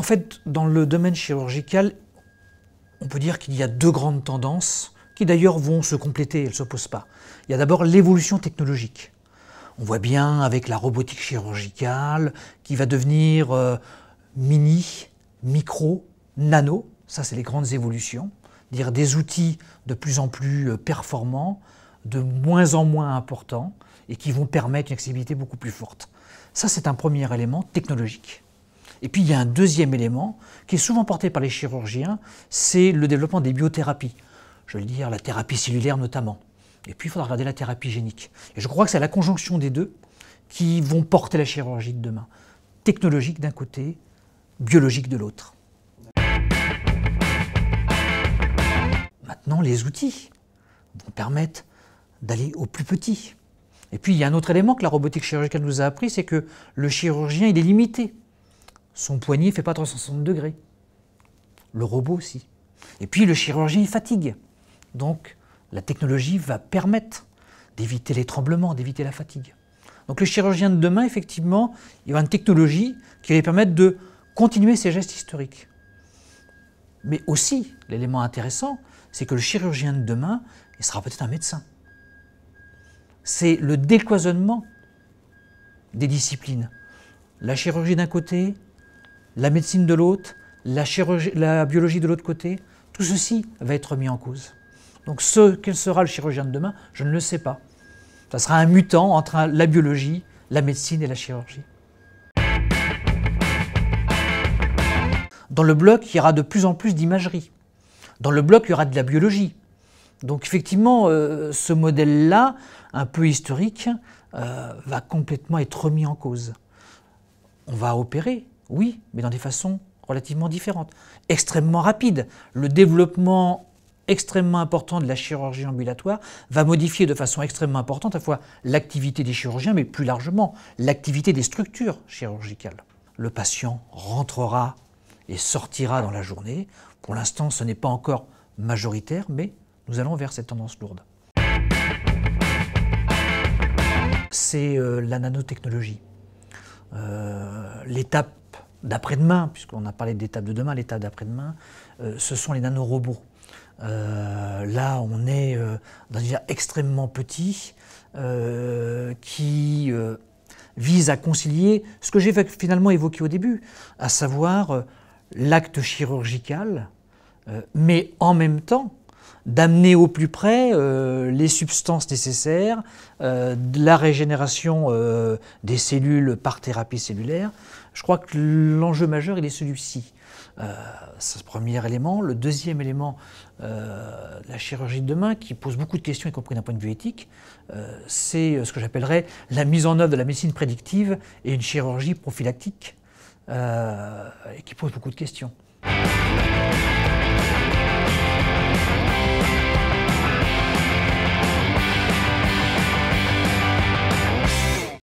En fait, dans le domaine chirurgical, on peut dire qu'il y a deux grandes tendances qui d'ailleurs vont se compléter, elles ne s'opposent pas. Il y a d'abord l'évolution technologique. On voit bien avec la robotique chirurgicale qui va devenir euh, mini, micro, nano, ça c'est les grandes évolutions, dire des outils de plus en plus euh, performants, de moins en moins importants et qui vont permettre une accessibilité beaucoup plus forte. Ça c'est un premier élément technologique. Et puis il y a un deuxième élément qui est souvent porté par les chirurgiens, c'est le développement des biothérapies. Je veux dire la thérapie cellulaire notamment. Et puis il faudra regarder la thérapie génique. Et je crois que c'est la conjonction des deux qui vont porter la chirurgie de demain. Technologique d'un côté, biologique de l'autre. Maintenant, les outils vont permettre d'aller au plus petit. Et puis, il y a un autre élément que la robotique chirurgicale nous a appris, c'est que le chirurgien, il est limité. Son poignet ne fait pas 360 degrés. Le robot aussi. Et puis le chirurgien il fatigue. Donc la technologie va permettre d'éviter les tremblements, d'éviter la fatigue. Donc le chirurgien de demain, effectivement, il va aura une technologie qui va lui permettre de continuer ses gestes historiques. Mais aussi, l'élément intéressant, c'est que le chirurgien de demain, il sera peut-être un médecin. C'est le décloisonnement des disciplines. La chirurgie d'un côté, la médecine de l'autre, la, la, biologie de l'autre côté, tout ceci va être mis en cause. Donc ce, quel sera le chirurgien de demain, je ne le sais pas. Ça sera un mutant entre la biologie, la médecine et la chirurgie. Dans le bloc, il y aura de plus en plus d'imagerie. Dans le bloc, il y aura de la biologie. Donc effectivement, euh, ce modèle-là, un peu historique, euh, va complètement être remis en cause. On va opérer, oui, mais dans des façons relativement différentes. Extrêmement rapides. Le développement extrêmement important de la chirurgie ambulatoire va modifier de façon extrêmement importante à la fois l'activité des chirurgiens, mais plus largement l'activité des structures chirurgicales. Le patient rentrera et sortira dans la journée. Pour l'instant, ce n'est pas encore majoritaire, mais nous allons vers cette tendance lourde. C'est euh, la nanotechnologie. Euh, l'étape d'après-demain, puisqu'on a parlé d'étape de demain, l'étape d'après-demain, euh, ce sont les nanorobots. Euh, là, on est euh, dans un univers extrêmement petit qui vise à concilier ce que j'ai finalement évoqué au début, à savoir l'acte chirurgical, mais en même temps d'amener au plus près les substances nécessaires, la régénération des cellules par thérapie cellulaire, je crois que l'enjeu majeur, il est celui-ci. Euh, c'est le premier élément. Le deuxième élément, euh, la chirurgie de demain, qui pose beaucoup de questions, y compris d'un point de vue éthique, euh, c'est euh, ce que j'appellerais la mise en œuvre de la médecine prédictive et une chirurgie prophylactique, et qui pose beaucoup de questions.